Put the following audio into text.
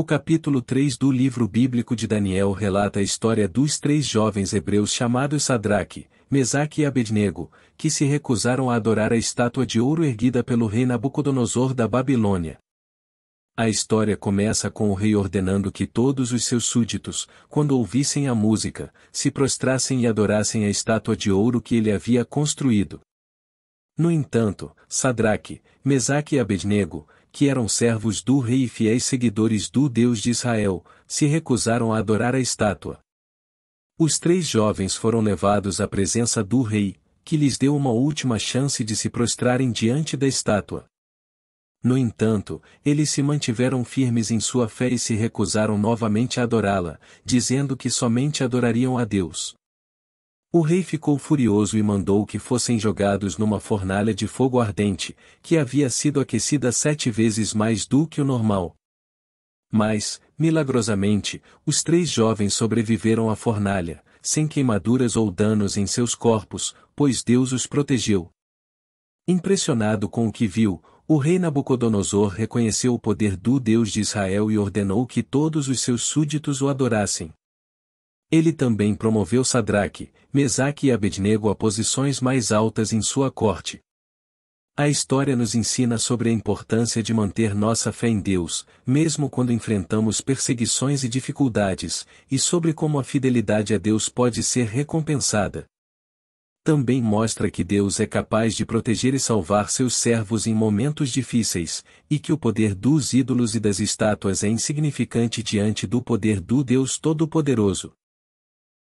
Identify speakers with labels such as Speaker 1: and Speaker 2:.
Speaker 1: O capítulo 3 do livro bíblico de Daniel relata a história dos três jovens hebreus chamados Sadraque, Mesaque e Abednego, que se recusaram a adorar a estátua de ouro erguida pelo rei Nabucodonosor da Babilônia. A história começa com o rei ordenando que todos os seus súditos, quando ouvissem a música, se prostrassem e adorassem a estátua de ouro que ele havia construído. No entanto, Sadraque, Mesaque e Abednego, que eram servos do rei e fiéis seguidores do Deus de Israel, se recusaram a adorar a estátua. Os três jovens foram levados à presença do rei, que lhes deu uma última chance de se prostrarem diante da estátua. No entanto, eles se mantiveram firmes em sua fé e se recusaram novamente a adorá-la, dizendo que somente adorariam a Deus. O rei ficou furioso e mandou que fossem jogados numa fornalha de fogo ardente, que havia sido aquecida sete vezes mais do que o normal. Mas, milagrosamente, os três jovens sobreviveram à fornalha, sem queimaduras ou danos em seus corpos, pois Deus os protegeu. Impressionado com o que viu, o rei Nabucodonosor reconheceu o poder do Deus de Israel e ordenou que todos os seus súditos o adorassem. Ele também promoveu Sadraque, Mesaque e Abednego a posições mais altas em sua corte. A história nos ensina sobre a importância de manter nossa fé em Deus, mesmo quando enfrentamos perseguições e dificuldades, e sobre como a fidelidade a Deus pode ser recompensada. Também mostra que Deus é capaz de proteger e salvar seus servos em momentos difíceis, e que o poder dos ídolos e das estátuas é insignificante diante do poder do Deus Todo-Poderoso.